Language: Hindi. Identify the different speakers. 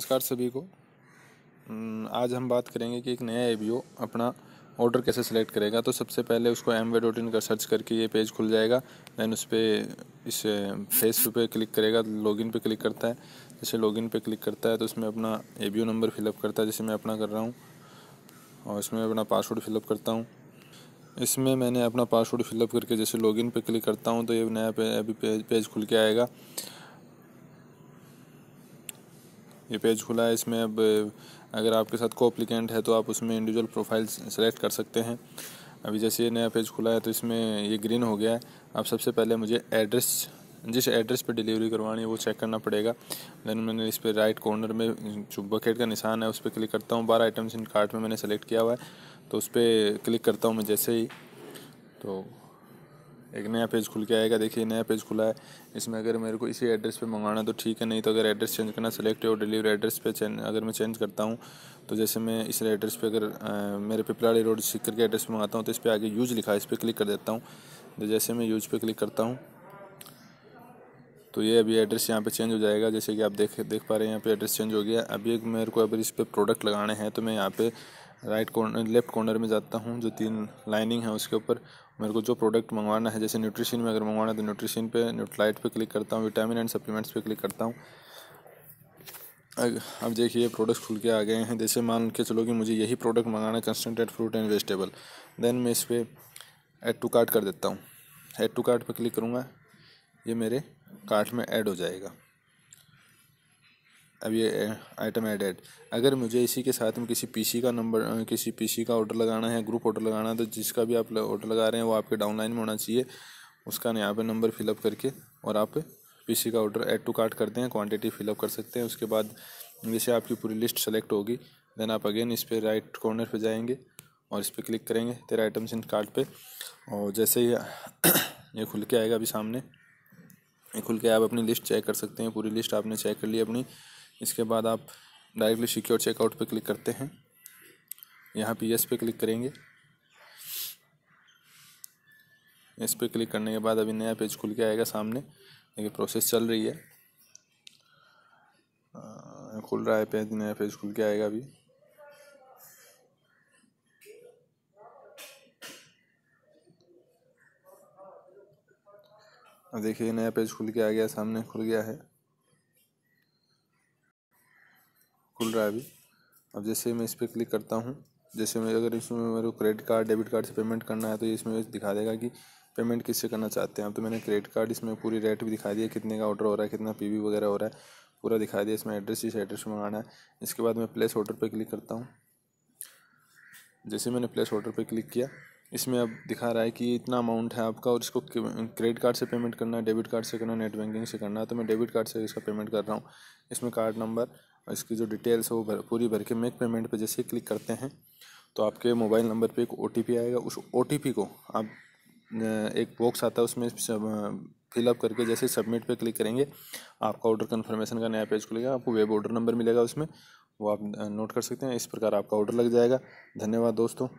Speaker 1: नमस्कार सभी को हम्म, आज हम बात करेंगे कि एक नया ए अपना ऑर्डर कैसे सेलेक्ट करेगा तो सबसे पहले उसको एम वे डॉट इन का सर्च करके ये पेज खुल जाएगा दैन उस पर इस फेस पे क्लिक करेगा लॉगिन पे क्लिक करता है जैसे लॉगिन पे क्लिक करता है तो उसमें अपना ए नंबर फिलअप करता है जैसे मैं अपना कर रहा हूँ और इसमें अपना पासवर्ड फिलअप करता हूँ इसमें मैंने अपना पासवर्ड फिलअप करके जैसे लॉगिन पे क्लिक करता हूँ तो ये नया पे पेज खुल के आएगा ये पेज खुला है इसमें अब अगर आपके साथ को अप्लीकेंट है तो आप उसमें इंडिविजुअल प्रोफाइल सेलेक्ट कर सकते हैं अभी जैसे ये नया पेज खुला है तो इसमें ये ग्रीन हो गया है अब सबसे पहले मुझे एड्रेस जिस एड्रेस पर डिलीवरी करवानी है वो चेक करना पड़ेगा देन मैंने इस पर राइट कॉर्नर में जो बकेट का निशान है उस पर क्लिक करता हूँ बारह आइटम्स इन कार्ट में मैंने सेलेक्ट किया हुआ है तो उस पर क्लिक करता हूँ मैं जैसे ही तो एक नया पेज खुल के आएगा देखिए नया पेज खुला है इसमें अगर मेरे को इसी एड्रेस पे मंगाना तो ठीक है नहीं तो अगर एड्रेस चेंज करना सेलेक्ट और डिलीवरी एड्रेस पे चेंज अगर मैं चेंज करता हूँ तो जैसे मैं इस एड्रेस पे अगर आ, मेरे पिपलाड़ी रोड सीकर के एड्रेस पर मंगाता हूँ तो इस पर आगे यूज लिखा है इस पर क्लिक कर देता हूँ तो जैसे मैं यूज पर क्लिक करता हूँ तो ये अभी एड्रेस यहाँ पे चेंज हो जाएगा जैसे कि आप देख देख पा रहे हैं यहाँ पे एड्रेस चेंज हो गया अभी एक मेरे को अगर इस पर प्रोडक्ट लगाने हैं तो मैं यहाँ पे राइट कॉर्नर लेफ़्ट कॉर्नर में जाता हूँ जो तीन लाइनिंग है उसके ऊपर मेरे को जो प्रोडक्ट मंगवाना है जैसे न्यूट्रिशन में अगर मंगवाना है तो न्यूट्रिशन पे न्यूट्राइट पे क्लिक करता हूँ विटामिन एंड सप्लीमेंट्स पे क्लिक करता हूँ अब देखिए प्रोडक्ट खुल के आ गए हैं जैसे मान के चलो कि मुझे यही प्रोडक्ट मंगाना है concentrate fruit and vegetable then मैं इस पर एड टू कार्ट कर देता हूँ एड टू कार्ट पर क्लिक करूँगा ये मेरे कार्ट में ऐड हो जाएगा अब ये आइटम एडेड अगर मुझे इसी के साथ में किसी पीसी का नंबर किसी पीसी का ऑर्डर लगाना है ग्रुप ऑर्डर लगाना है तो जिसका भी आप ऑर्डर लगा रहे हैं वो आपके डाउनलाइन में होना चाहिए उसका यहाँ पे नंबर फिलअप करके और आप पीसी का ऑर्डर ऐड टू कार्ट करते हैं क्वांटिटी फिलअप कर सकते हैं उसके बाद जैसे आपकी पूरी लिस्ट सेलेक्ट होगी देन आप अगेन इस पर राइट कॉर्नर पर जाएंगे और इस पर क्लिक करेंगे तेरा आइटम्स इन कार्ट पर और जैसे ही ये खुल के आएगा अभी सामने ये खुल के आप अपनी लिस्ट चेक कर सकते हैं पूरी लिस्ट आपने चेक कर ली अपनी इसके बाद आप डायरेक्टली सिक्योर चेकआउट पे क्लिक करते हैं यहाँ पे यस पे क्लिक करेंगे यस पे क्लिक करने के बाद अभी नया पेज खुल के आएगा सामने देखिए प्रोसेस चल रही है खुल रहा है पेज नया पेज खुल के आएगा अभी देखिए नया पेज खुल के आ गया सामने खुल गया है खुल रहा है अभी अब जैसे मैं इस पर क्लिक करता हूँ जैसे मैं अगर इसमें मेरे को क्रेडिट कार्ड डेबिट कार्ड से पेमेंट करना है तो ये इसमें दिखा देगा कि पेमेंट किससे करना चाहते हैं अब तो मैंने क्रेडिट कार्ड इसमें पूरी रेट भी दिखा दिया कितने का ऑर्डर हो रहा है कितना पी वगैरह हो रहा है पूरा दिखा दिया इसमें एड्रेस इस एड्रेस में मंगाना है इसके बाद मैं प्लेस ऑर्डर पर क्लिक करता हूँ जैसे मैंने प्लेस ऑर्डर पर क्लिक किया इसमें अब दिखा रहा है कि इतना अमाउंट है आपका और इसको क्रेडिट कार्ड से पेमेंट करना है डेबिट कार्ड से करना है नेट बैंकिंग से करना है तो मैं डेबिट कार्ड से इसका पेमेंट कर रहा हूँ इसमें कार्ड नंबर इसकी जो डिटेल्स है वो भर पूरी भर के मेक पेमेंट पे जैसे क्लिक करते हैं तो आपके मोबाइल नंबर पे एक ओ आएगा उस ओ को आप एक बॉक्स आता है उसमें फिलअप करके जैसे सबमिट पे क्लिक करेंगे आपका ऑर्डर कन्फर्मेशन का नया पेज खुलेगा आपको वेब ऑर्डर नंबर मिलेगा उसमें वो आप नोट कर सकते हैं इस प्रकार आपका ऑर्डर लग जाएगा धन्यवाद दोस्तों